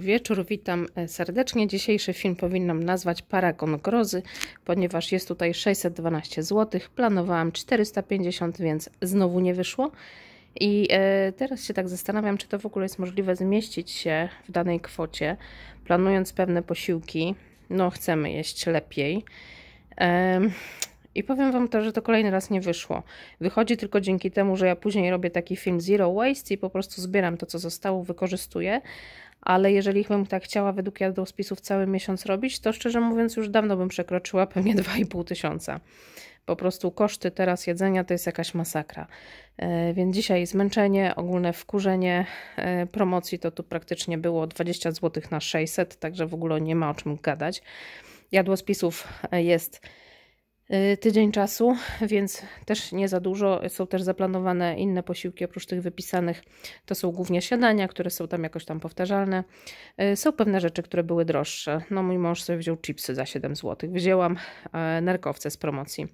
Wieczór, witam e, serdecznie. Dzisiejszy film powinnam nazwać Paragon Grozy, ponieważ jest tutaj 612 zł. Planowałam 450, więc znowu nie wyszło. I e, teraz się tak zastanawiam, czy to w ogóle jest możliwe zmieścić się w danej kwocie, planując pewne posiłki. No, chcemy jeść lepiej. I powiem Wam to, że to kolejny raz nie wyszło. Wychodzi tylko dzięki temu, że ja później robię taki film Zero Waste i po prostu zbieram to, co zostało, wykorzystuję ale jeżeli bym tak chciała według jadłospisów cały miesiąc robić, to szczerze mówiąc już dawno bym przekroczyła pewnie 2,5 tysiąca. Po prostu koszty teraz jedzenia to jest jakaś masakra. E, więc dzisiaj zmęczenie, ogólne wkurzenie e, promocji to tu praktycznie było 20 zł na 600, także w ogóle nie ma o czym gadać. Jadłospisów jest Y, tydzień czasu, więc też nie za dużo. Są też zaplanowane inne posiłki oprócz tych wypisanych. To są głównie śniadania, które są tam jakoś tam powtarzalne. Y, są pewne rzeczy, które były droższe. No mój mąż sobie wziął chipsy za 7 zł. Wzięłam y, nerkowce z promocji.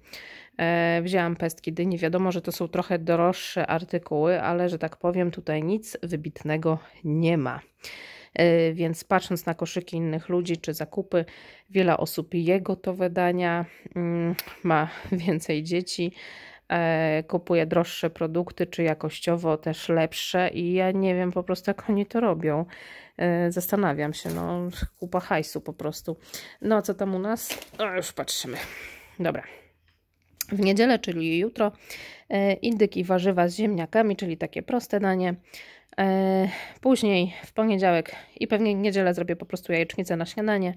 Wzięłam pestki dyni. Wiadomo, że to są trochę droższe artykuły, ale że tak powiem tutaj nic wybitnego nie ma. E, więc patrząc na koszyki innych ludzi czy zakupy, wiele osób je gotowe dania, mm, ma więcej dzieci e, kupuje droższe produkty, czy jakościowo też lepsze i ja nie wiem po prostu jak oni to robią. E, zastanawiam się, no kupa hajsu po prostu. No a co tam u nas? O, już patrzymy. Dobra. W niedzielę, czyli jutro, indyk i warzywa z ziemniakami, czyli takie proste danie. E, później w poniedziałek i pewnie niedzielę zrobię po prostu jajecznicę na śniadanie.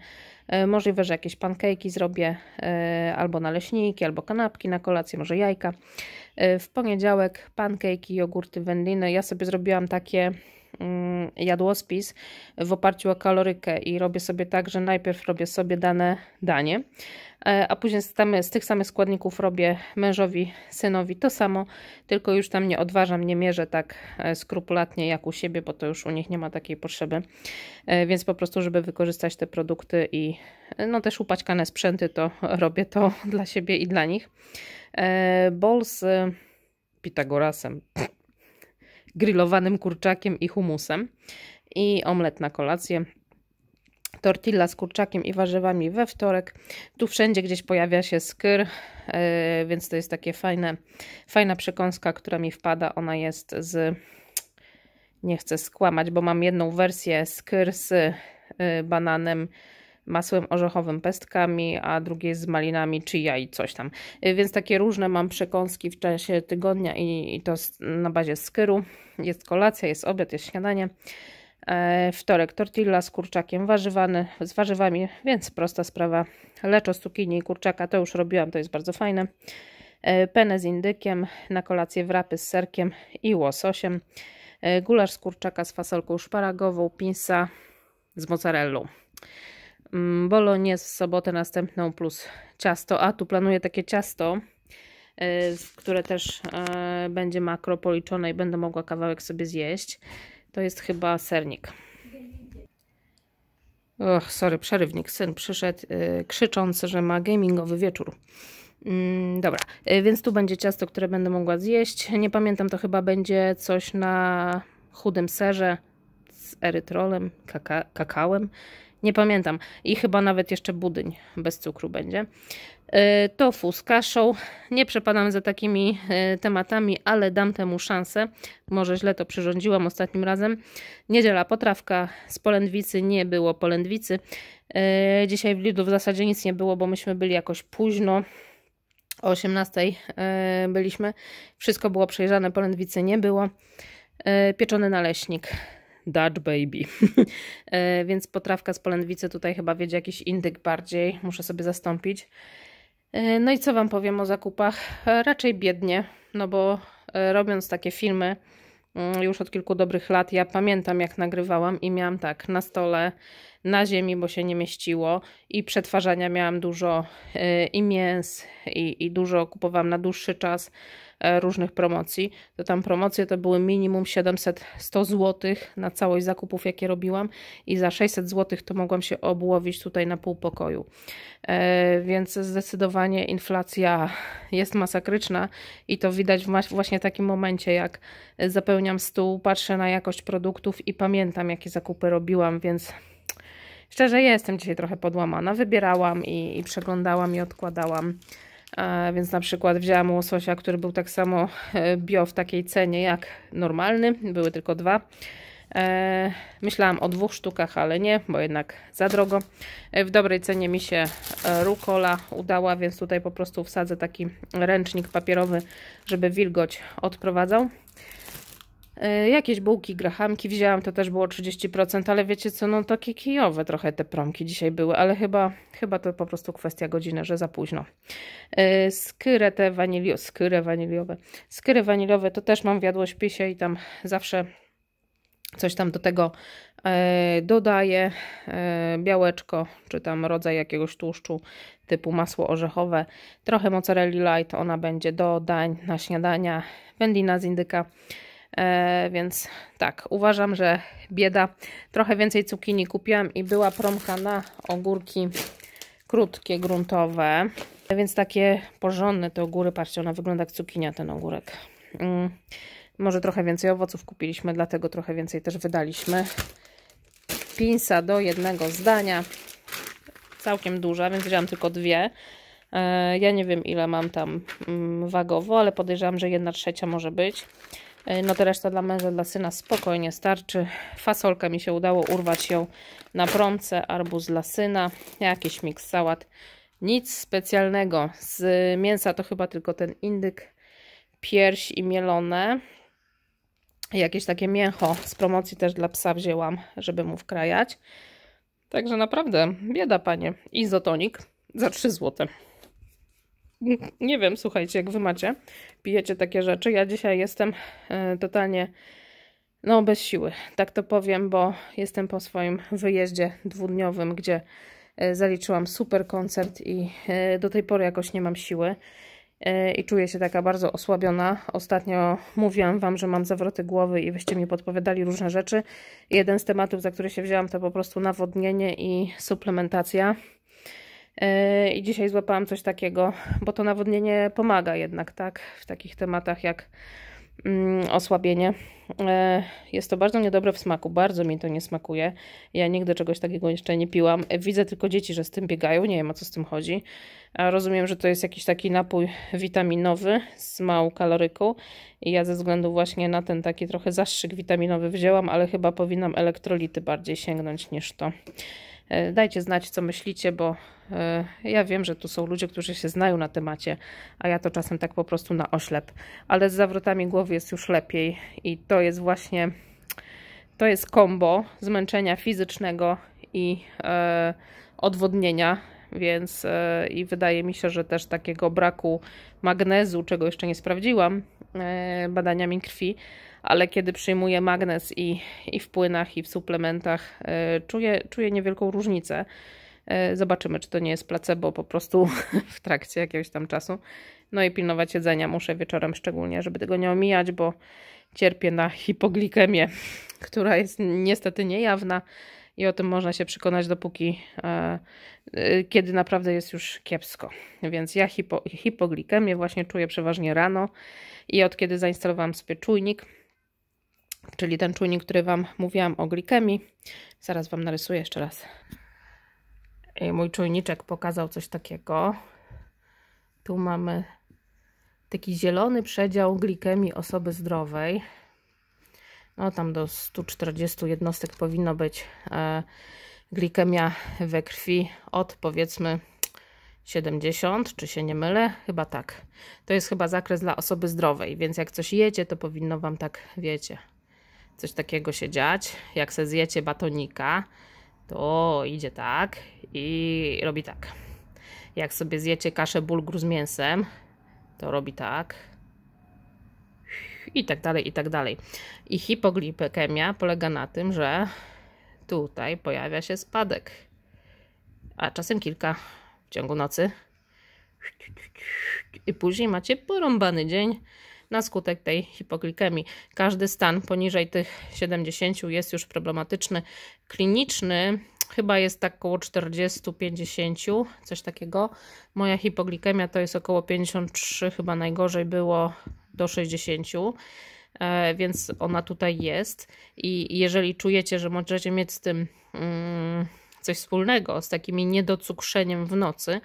E, możliwe, że jakieś pankejki zrobię, e, albo naleśniki, albo kanapki na kolację, może jajka. W poniedziałek pankejki, jogurty, wędliny. Ja sobie zrobiłam takie Mm, jadłospis w oparciu o kalorykę i robię sobie tak, że najpierw robię sobie dane danie, e, a później z, tam, z, tych samych składników robię mężowi, synowi to samo, tylko już tam nie odważam, nie mierzę tak e, skrupulatnie jak u siebie, bo to już u nich nie ma takiej potrzeby, e, więc po prostu, żeby wykorzystać te produkty i no też upaćkane sprzęty, to robię to dla siebie i dla nich. Bol z Pitagorasem grillowanym kurczakiem i humusem i omlet na kolację. Tortilla z kurczakiem i warzywami we wtorek. Tu wszędzie gdzieś pojawia się skyr, e, więc to jest takie fajne, fajna przekąska, która mi wpada. Ona jest z, nie chcę skłamać, bo mam jedną wersję skyr z e, bananem, masłem orzechowym, pestkami, a drugie z malinami, chia i coś tam. E, więc takie różne mam przekąski w czasie tygodnia i, i to na bazie skyru jest kolacja, jest obiad, jest śniadanie. E, wtorek tortilla z kurczakiem warzywany, z warzywami, więc prosta sprawa. Leczo z cukinii i kurczaka, to już robiłam, to jest bardzo fajne. E, Penę z indykiem, na kolację wrapy z serkiem i łososiem. E, gulasz z kurczaka z fasolką szparagową, pinsa z mozzarellą. Mm, Bolonie z sobotę następną plus ciasto, a tu planuję takie ciasto E, które też e, będzie makro policzone i będę mogła kawałek sobie zjeść. To jest chyba sernik. Och, sorry, przerywnik. Syn przyszedł e, krzycząc, że ma gamingowy wieczór. Mm, dobra, więc tu będzie ciasto, które będę mogła zjeść. Nie pamiętam, to chyba będzie coś na chudym serze z erytrolem, kaka kakałem. Nie pamiętam. I chyba nawet jeszcze budyń bez cukru będzie. E, tofu z kaszą. Nie przepadam za takimi e, tematami, ale dam temu szansę. Może źle to przyrządziłam ostatnim razem. Niedziela potrawka z polędwicy. Nie było polędwicy. E, dzisiaj w Lidlu w zasadzie nic nie było, bo myśmy byli jakoś późno. O 18 byliśmy. Wszystko było przejrzane, polędwicy nie było. Pieczony naleśnik. Dutch Baby. Więc potrawka z polędwicy tutaj chyba wiedzie jakiś indyk bardziej. Muszę sobie zastąpić. E, no i co Wam powiem o zakupach? E, raczej biednie, no bo e, robiąc takie filmy mm, już od kilku dobrych lat, ja pamiętam jak nagrywałam i miałam tak na stole na ziemi, bo się nie mieściło i przetwarzania miałam dużo y, i mięs i, i dużo kupowałam na dłuższy czas y, różnych promocji, to tam promocje to były minimum 700-100 zł na całość zakupów, jakie robiłam i za 600 zł to mogłam się obłowić tutaj na pół pokoju. E, więc zdecydowanie inflacja jest masakryczna i to widać właśnie w takim momencie, jak zapełniam stół, patrzę na jakość produktów i pamiętam, jakie zakupy robiłam, więc Szczerze jestem dzisiaj trochę podłamana. Wybierałam i, i przeglądałam i odkładałam. E, więc na przykład wzięłam łososia, który był tak samo e, bio w takiej cenie jak normalny. Były tylko dwa. E, myślałam o dwóch sztukach, ale nie, bo jednak za drogo. E, w dobrej cenie mi się e, rukola udała, więc tutaj po prostu wsadzę taki ręcznik papierowy, żeby wilgoć odprowadzał. E, jakieś bułki, grachamki wzięłam, to też było 30%, ale wiecie co, no takie kijowe trochę te promki dzisiaj były, ale chyba, chyba to po prostu kwestia godziny, że za późno. E, skyrę te waniliowe skyrę waniliowe, skyry waniliowe to też mam w jadłośpisie i tam zawsze coś tam do tego e, dodaję, białeczko, czy tam rodzaj jakiegoś tłuszczu typu masło orzechowe, trochę mozzarella light, ona będzie do dań, na śniadania, wędlina z indyka, E, więc tak, uważam, że bieda. Trochę więcej cukinii kupiłam i była promka na ogórki krótkie, gruntowe. E, więc takie porządne te ogóry, patrzcie, ona wygląda jak cukinia ten ogórek. Mm, może trochę więcej owoców kupiliśmy, dlatego trochę więcej też wydaliśmy. Pinsa do jednego zdania. Całkiem duża, więc wziąłam tylko dwie. E, ja nie wiem ile mam tam mm, wagowo, ale podejrzewam, że jedna trzecia może być. E, no to reszta dla męża, dla syna spokojnie starczy. Fasolkę mi się udało urwać ją na prące, arbuz dla syna, jakiś miks sałat. Nic specjalnego. Z mięsa to chyba tylko ten indyk, pierś i mielone. Jakieś takie mięcho z promocji też dla psa wzięłam, żeby mu wkrajać. Także naprawdę, bieda panie. Izotonik za 3 zł nie wiem, słuchajcie, jak wy macie, pijecie takie rzeczy. Ja dzisiaj jestem e, totalnie, no bez siły, tak to powiem, bo jestem po swoim wyjeździe dwudniowym, gdzie e, zaliczyłam super koncert i e, do tej pory jakoś nie mam siły i czuję się taka bardzo osłabiona. Ostatnio mówiłam Wam, że mam zawroty głowy i wyście mi podpowiadali różne rzeczy. Jeden z tematów, za który się wzięłam, to po prostu nawodnienie i suplementacja. I dzisiaj złapałam coś takiego, bo to nawodnienie pomaga jednak, tak? W takich tematach jak mm, osłabienie. E, jest to bardzo niedobre w smaku, bardzo mi to nie smakuje. Ja nigdy czegoś takiego jeszcze nie piłam. Widzę tylko dzieci, że z tym biegają, nie wiem o co z tym chodzi. rozumiem, że to jest jakiś taki napój witaminowy z małą kaloryką i ja ze względu właśnie na ten taki trochę zastrzyk witaminowy wzięłam, ale chyba powinnam elektrolity bardziej sięgnąć niż to. E, dajcie znać, co myślicie, bo e, ja wiem, że tu są ludzie, którzy się znają na temacie, a ja to czasem tak po prostu na oślep. Ale z zawrotami głowy jest już lepiej i to jest właśnie, to jest kombo zmęczenia fizycznego i e, odwodnienia więc e, i wydaje mi się, że też takiego braku magnezu, czego jeszcze nie sprawdziłam e, badaniami krwi, ale kiedy przyjmuję magnez i, i w płynach, i w suplementach, e, czuję, czuję niewielką różnicę. Zobaczymy, czy to nie jest placebo po prostu w trakcie jakiegoś tam czasu. No i pilnować jedzenia muszę wieczorem szczególnie, żeby tego nie omijać, bo cierpię na hipoglikemię, która jest niestety niejawna i o tym można się przekonać, dopóki e, e, kiedy naprawdę jest już kiepsko. Więc ja hipo, hipoglikemię właśnie czuję przeważnie rano i od kiedy zainstalowałam sobie czujnik, czyli ten czujnik, który Wam mówiłam o glikemii, zaraz Wam narysuję jeszcze raz. mój czujniczek pokazał coś takiego. Tu mamy taki zielony przedział glikemii osoby zdrowej no tam do 140 jednostek powinno być e, glikemia we krwi od powiedzmy 70, czy się nie mylę? Chyba tak. To jest chyba zakres dla osoby zdrowej, więc jak coś jecie, to powinno Wam tak, wiecie, coś takiego się dziać. Jak se zjecie batonika, to idzie tak i robi tak. Jak sobie zjecie kaszę bulgur z mięsem, to robi tak i tak dalej, i tak dalej. I hipoglikemia polega na tym, że tutaj pojawia się spadek, a czasem kilka w ciągu nocy. I później macie porąbany dzień na skutek tej hipoglikemii. Każdy stan poniżej tych 70 jest już problematyczny. Kliniczny chyba jest tak około 40-50, coś takiego. Moja hipoglikemia to jest około 53, chyba najgorzej było do 60 e, więc ona tutaj jest. I jeżeli czujecie, że możecie mieć z tym mm, coś wspólnego, z takim niedocukrzeniem w nocy,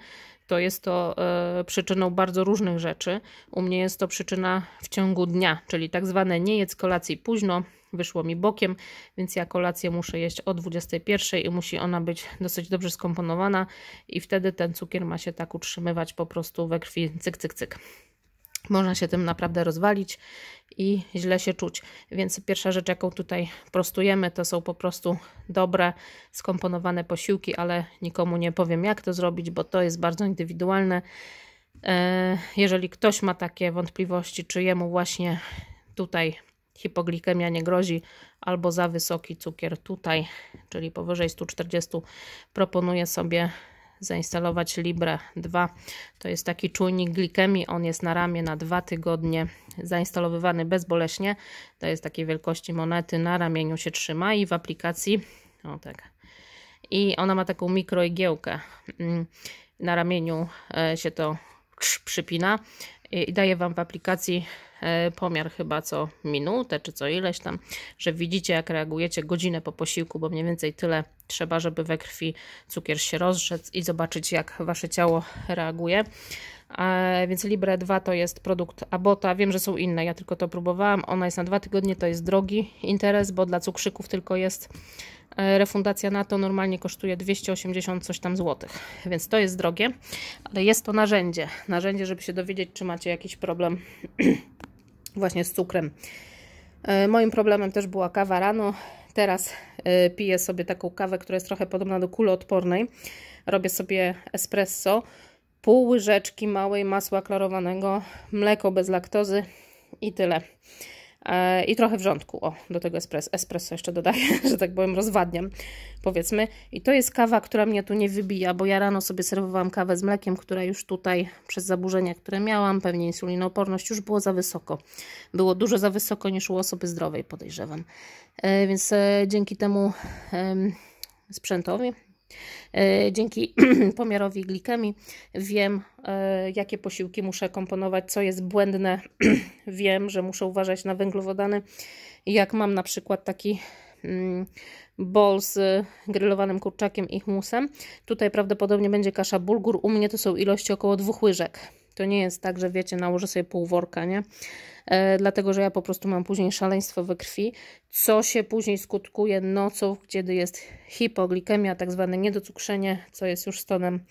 to jest to e, przyczyną bardzo różnych rzeczy. U mnie jest to przyczyna w ciągu dnia, czyli tak zwane nie jedz kolacji późno, wyszło mi bokiem, więc ja kolację muszę jeść o 21 i musi ona być dosyć dobrze skomponowana i wtedy ten cukier ma się tak utrzymywać po prostu we krwi cyk, cyk, cyk można się tym naprawdę rozwalić i źle się czuć. Więc pierwsza rzecz, jaką tutaj prostujemy, to są po prostu dobre, skomponowane posiłki, ale nikomu nie powiem, jak to zrobić, bo to jest bardzo indywidualne. E, jeżeli ktoś ma takie wątpliwości, czy jemu właśnie tutaj hipoglikemia nie grozi, albo za wysoki cukier tutaj, czyli powyżej 140, proponuję sobie zainstalować Libre 2. To jest taki czujnik glikemii, on jest na ramię na dwa tygodnie zainstalowywany bezboleśnie. To jest takiej wielkości monety, na ramieniu się trzyma i w aplikacji, o tak, i ona ma taką mikroigiełkę. Mm, na ramieniu e, się to przypina i daje Wam w aplikacji E, pomiar chyba co minutę czy co ileś tam, że widzicie jak reagujecie godzinę po posiłku, bo mniej więcej tyle trzeba, żeby we krwi cukier się rozszedł i zobaczyć jak Wasze ciało reaguje. E, więc Libre 2 to jest produkt Abota. Wiem, że są inne, ja tylko to próbowałam. Ona jest na dwa tygodnie, to jest drogi interes, bo dla cukrzyków tylko jest e, refundacja na to normalnie kosztuje 280 coś tam złotych, więc to jest drogie, ale jest to narzędzie, narzędzie, żeby się dowiedzieć, czy macie jakiś problem właśnie z cukrem. E, moim problemem też była kawa rano. Teraz e, piję sobie taką kawę, która jest trochę podobna do kuloodpornej. Robię sobie espresso, pół łyżeczki małej masła klarowanego, mleko bez laktozy i tyle. E, i trochę wrzątku. O, do tego espresso, espresso jeszcze dodaję, że tak powiem, rozwadniam, powiedzmy. I to jest kawa, która mnie tu nie wybija, bo ja rano sobie serwowałam kawę z mlekiem, która już tutaj przez zaburzenia, które miałam, pewnie insulinooporność, już było za wysoko. Było dużo za wysoko niż u osoby zdrowej, podejrzewam. E, więc e, dzięki temu sprzętowi, E, dzięki pomiarowi glikemii wiem, e, jakie posiłki muszę komponować, co jest błędne. Wiem, że muszę uważać na węglowodany. Jak mam na przykład taki mm, bol z grillowanym kurczakiem i humusem. Tutaj prawdopodobnie będzie kasza bulgur. U mnie to są ilości około dwóch łyżek. To nie jest tak, że wiecie, nałożę sobie pół worka, nie? E, dlatego, że ja po prostu mam później szaleństwo we krwi, co się później skutkuje nocą, kiedy jest hipoglikemia, tak zwane niedocukrzenie, co jest już stanem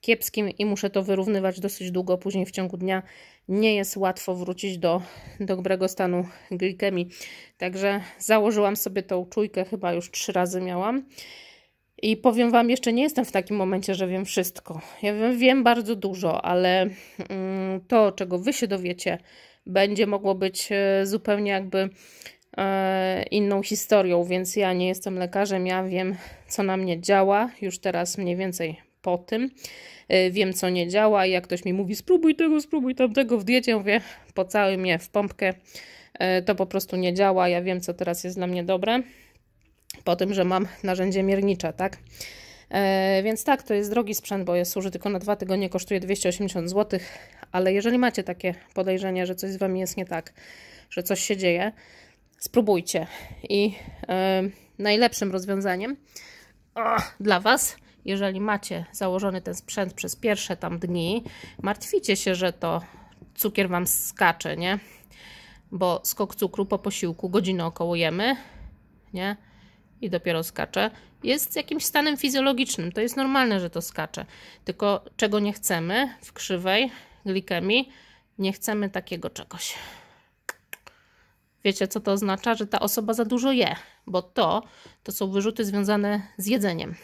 kiepskim i muszę to wyrównywać dosyć długo, później w ciągu dnia nie jest łatwo wrócić do, do dobrego stanu glikemii. Także założyłam sobie tą czujkę, chyba już trzy razy miałam. I powiem Wam, jeszcze nie jestem w takim momencie, że wiem wszystko. Ja wiem, wiem bardzo dużo, ale mm, to, czego Wy się dowiecie, będzie mogło być e, zupełnie jakby e, inną historią, więc ja nie jestem lekarzem, ja wiem, co na mnie działa, już teraz mniej więcej po tym. E, wiem, co nie działa i jak ktoś mi mówi spróbuj tego, spróbuj tamtego w diecie, mówię po całym je w pompkę, to po prostu nie działa, ja wiem, co teraz jest dla mnie dobre po tym, że mam narzędzie miernicze, tak? E, więc tak, to jest drogi sprzęt, bo jest służy tylko na dwa tygodnie, kosztuje 280 zł, ale jeżeli macie takie podejrzenie, że coś z Wami jest nie tak, że coś się dzieje, spróbujcie. I yy, najlepszym rozwiązaniem o, ah, dla Was, jeżeli macie założony ten sprzęt przez pierwsze tam dni, martwicie się, że to cukier Wam skacze, nie? Bo skok cukru po posiłku godzinę jemy, nie? i dopiero skacze, jest jakimś stanem fizjologicznym. To jest normalne, że to skacze. Tylko czego nie chcemy w krzywej glikemii, nie chcemy takiego czegoś. Wiecie, co to oznacza? Że ta osoba za dużo je, bo to, to są wyrzuty związane z jedzeniem.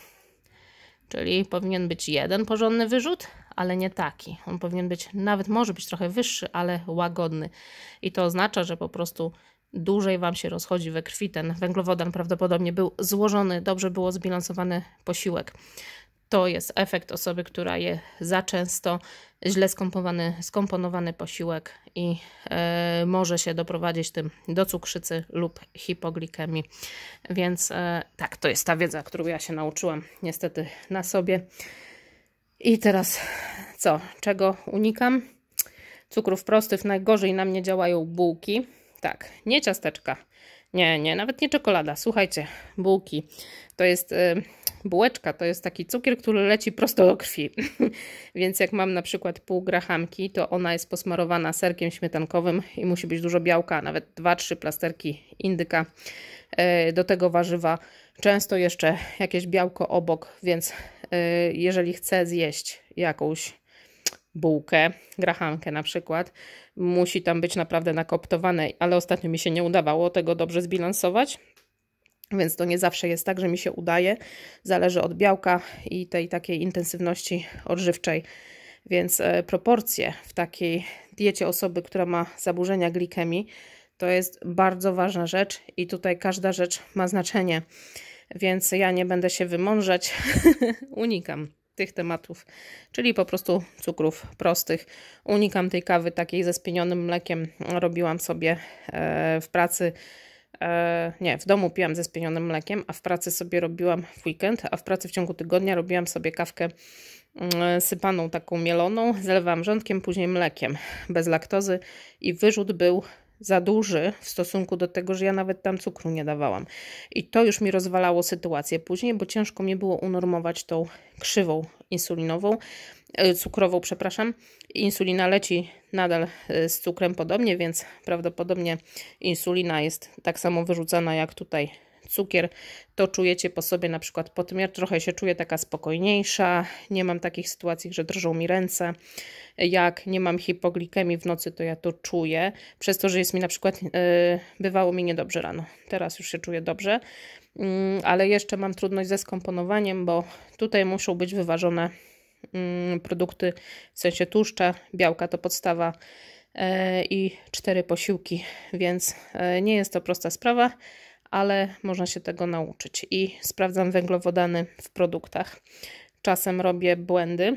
Czyli powinien być jeden porządny wyrzut, ale nie taki. On powinien być, nawet może być trochę wyższy, ale łagodny. I to oznacza, że po prostu dłużej Wam się rozchodzi we krwi. Ten węglowodan prawdopodobnie był złożony, dobrze było zbilansowany posiłek. To jest efekt osoby, która je za często, źle skomponowany posiłek i y, może się doprowadzić tym do cukrzycy lub hipoglikemii. Więc y, tak, to jest ta wiedza, którą ja się nauczyłam niestety na sobie. I teraz co? Czego unikam? Cukrów prostych najgorzej na mnie działają bułki tak, nie ciasteczka. Nie, nie, nawet nie czekolada. Słuchajcie, bułki. To jest y, bułeczka, to jest taki cukier, który leci prosto do krwi. Więc jak mam na przykład pół grahamki, to ona jest posmarowana serkiem śmietankowym i musi być dużo białka, nawet 2-3 plasterki indyka. Y, do tego warzywa, często jeszcze jakieś białko obok, więc y, jeżeli chcę zjeść jakąś bułkę, grahankę na przykład. Musi tam być naprawdę nakoptowane, ale ostatnio mi się nie udawało tego dobrze zbilansować. Więc to nie zawsze jest tak, że mi się udaje. Zależy od białka i tej takiej intensywności odżywczej. Więc e, proporcje w takiej diecie osoby, która ma zaburzenia glikemii, to jest bardzo ważna rzecz i tutaj każda rzecz ma znaczenie. Więc ja nie będę się wymążać, unikam tych tematów, czyli po prostu cukrów prostych. Unikam tej kawy takiej ze spienionym mlekiem. Robiłam sobie e, w pracy e, nie, w domu piłam ze spienionym mlekiem, a w pracy sobie robiłam w weekend, a w pracy w ciągu tygodnia robiłam sobie kawkę mm, sypaną taką mieloną, zalewam rządkiem, później mlekiem bez laktozy i wyrzut był za duży w stosunku do tego, że ja nawet tam cukru nie dawałam. I to już mi rozwalało sytuację później, bo ciężko mi było unormować tą krzywą insulinową, e, cukrową, przepraszam. Insulina leci nadal e, z cukrem podobnie, więc prawdopodobnie insulina jest tak samo wyrzucana jak tutaj cukier, to czujecie po sobie na przykład po tym, ja trochę się czuję taka spokojniejsza, nie mam takich sytuacji, że drżą mi ręce, jak nie mam hipoglikemii w nocy, to ja to czuję, przez to, że jest mi na przykład, yy, bywało mi niedobrze rano, teraz już się czuję dobrze, yy, ale jeszcze mam trudność ze skomponowaniem, bo tutaj muszą być wyważone yy, produkty, w sensie tłuszcze, białka to podstawa, e, i cztery posiłki, więc e, nie jest to prosta sprawa ale można się tego nauczyć. I sprawdzam węglowodany w produktach. Czasem robię błędy.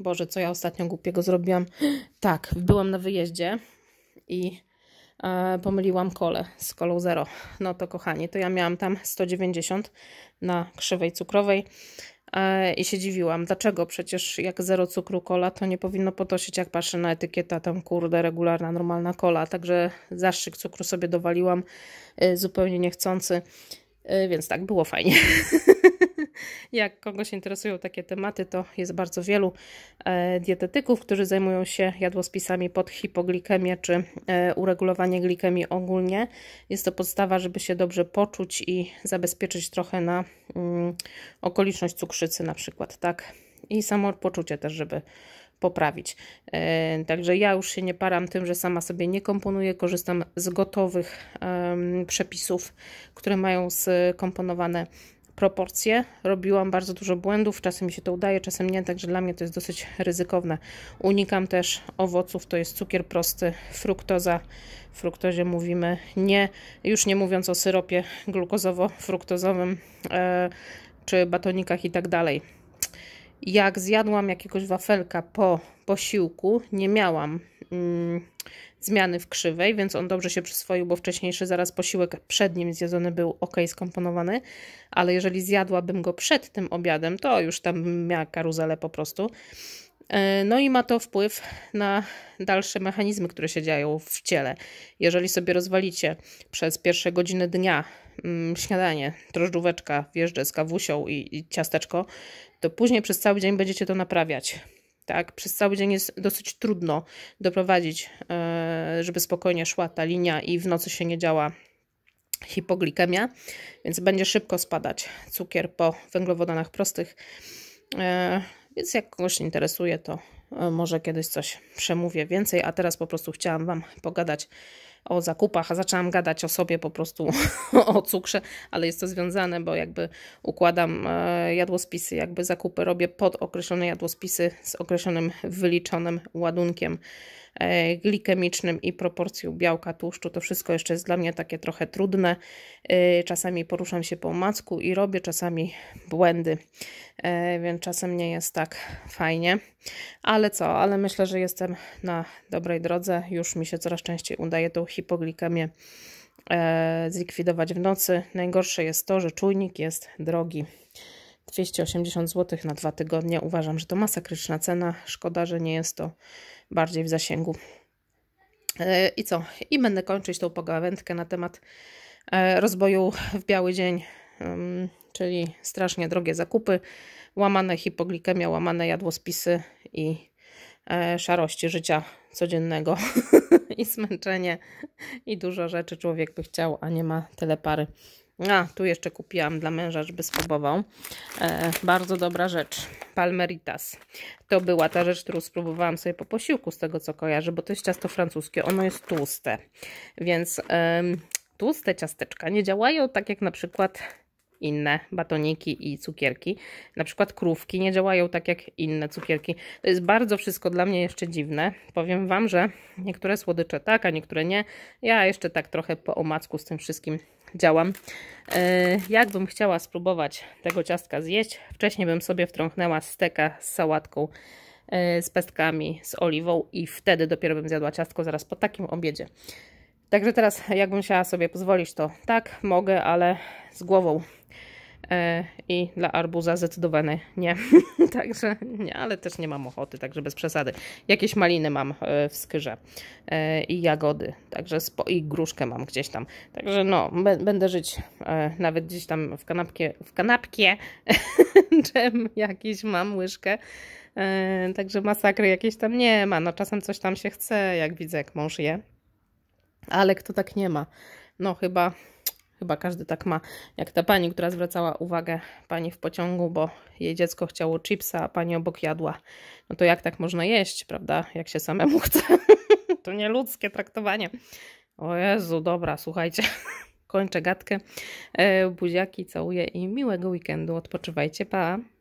Boże, co ja ostatnio głupiego zrobiłam? Tak, byłam na wyjeździe i e, pomyliłam kole z kolą 0. No to kochani, to ja miałam tam 190 na krzywej cukrowej E, i się dziwiłam, dlaczego przecież jak zero cukru kola, to nie powinno potosić, jak patrzę na etykieta, tam kurde, regularna, normalna kola, także zastrzyk cukru sobie dowaliłam e, zupełnie niechcący, e, więc tak, było fajnie. Jak kogoś interesują takie tematy, to jest bardzo wielu e, dietetyków, którzy zajmują się jadłospisami pod hipoglikemię czy e, uregulowanie glikemii ogólnie. Jest to podstawa, żeby się dobrze poczuć i zabezpieczyć trochę na mm, okoliczność cukrzycy na przykład, tak? I samopoczucie też, żeby poprawić. E, także ja już się nie param tym, że sama sobie nie komponuję, korzystam z gotowych przepisów, które mają skomponowane proporcje. Robiłam bardzo dużo błędów, czasem mi się to udaje, czasem nie, także dla mnie to jest dosyć ryzykowne. Unikam też owoców, to jest cukier prosty, fruktoza. W fruktozie mówimy nie, już nie mówiąc o syropie glukozowo-fruktozowym e, czy batonikach i tak dalej. Jak zjadłam jakiegoś wafelka po posiłku, nie miałam... Mm, zmiany w krzywej, więc on dobrze się przyswoił, bo wcześniejszy zaraz posiłek przed nim zjedzony był ok, skomponowany, ale jeżeli zjadłabym go przed tym obiadem, to już tam miała karuzelę po prostu. E, no i ma to wpływ na dalsze mechanizmy, które się dzieją w ciele. Jeżeli sobie rozwalicie przez pierwsze godziny dnia mm, śniadanie, drożdżóweczka, wjeżdżę z kawusią i, i ciasteczko, to później przez cały dzień będziecie to naprawiać tak? Przez cały dzień jest dosyć trudno doprowadzić, e, żeby spokojnie szła ta linia i w nocy się nie działa hipoglikemia, więc będzie szybko spadać cukier po węglowodanach prostych. E, więc jak kogoś interesuje, to E, może kiedyś coś przemówię więcej, a teraz po prostu chciałam Wam pogadać o zakupach, a zaczęłam gadać o sobie po prostu o cukrze, ale jest to związane, bo jakby układam e, jadłospisy, jakby zakupy robię pod określone jadłospisy z określonym wyliczonym ładunkiem e, glikemicznym i proporcją białka, tłuszczu. To wszystko jeszcze jest dla mnie takie trochę trudne. Czasami poruszam się po macku i robię czasami błędy, więc czasem nie jest tak fajnie, ale ale co, ale myślę, że jestem na dobrej drodze. Już mi się coraz częściej udaje tą hipoglikemię e, zlikwidować w nocy. Najgorsze jest to, że czujnik jest drogi. 280 zł na dwa tygodnie. Uważam, że to masakryczna cena. Szkoda, że nie jest to bardziej w zasięgu. E, I co? I będę kończyć tą pogawędkę na temat e, rozboju w biały dzień, mm, czyli strasznie drogie zakupy, łamane hipoglikemia, łamane jadłospisy i E, szarości życia codziennego i zmęczenie i dużo rzeczy człowiek by chciał, a nie ma tyle pary. A, tu jeszcze kupiłam dla męża, żeby spróbował. E, bardzo dobra rzecz. Palmeritas. To była ta rzecz, którą spróbowałam sobie po posiłku, z tego co kojarzę, bo to jest ciasto francuskie. Ono jest tłuste, więc e, tłuste ciasteczka nie działają tak jak na przykład inne batoniki i cukierki. Na przykład krówki nie działają tak jak inne cukierki. To jest bardzo wszystko dla mnie jeszcze dziwne. Powiem Wam, że niektóre słodycze tak, a niektóre nie. Ja jeszcze tak trochę po omacku z tym wszystkim działam. E, jakbym chciała spróbować tego ciastka zjeść, wcześniej bym sobie wtrąchnęła steka z sałatką e, z pestkami, z oliwą i wtedy dopiero bym zjadła ciastko zaraz po takim obiedzie. Także teraz jakbym chciała sobie pozwolić, to tak, mogę, ale z głową. E, I dla arbuza zdecydowany nie. także nie, ale też nie mam ochoty, także bez przesady. Jakieś maliny mam e, w skyrze e, i jagody, także spo, i gruszkę mam gdzieś tam. Także no, będę żyć nawet gdzieś tam w kanapkie, w kanapkie czym jakiś mam, łyżkę. Także masakry jakieś tam nie ma. No czasem coś tam się chce, jak widzę, jak mąż je. Ale kto tak nie ma? No chyba, chyba każdy tak ma. Jak ta pani, która zwracała uwagę pani w pociągu, bo jej dziecko chciało chipsa, a pani obok jadła. No to jak tak można jeść, prawda? Jak się samemu chce. to nieludzkie traktowanie. O Jezu, dobra, słuchajcie. Kończę gadkę. E, buziaki całuję i miłego weekendu. Odpoczywajcie, pa!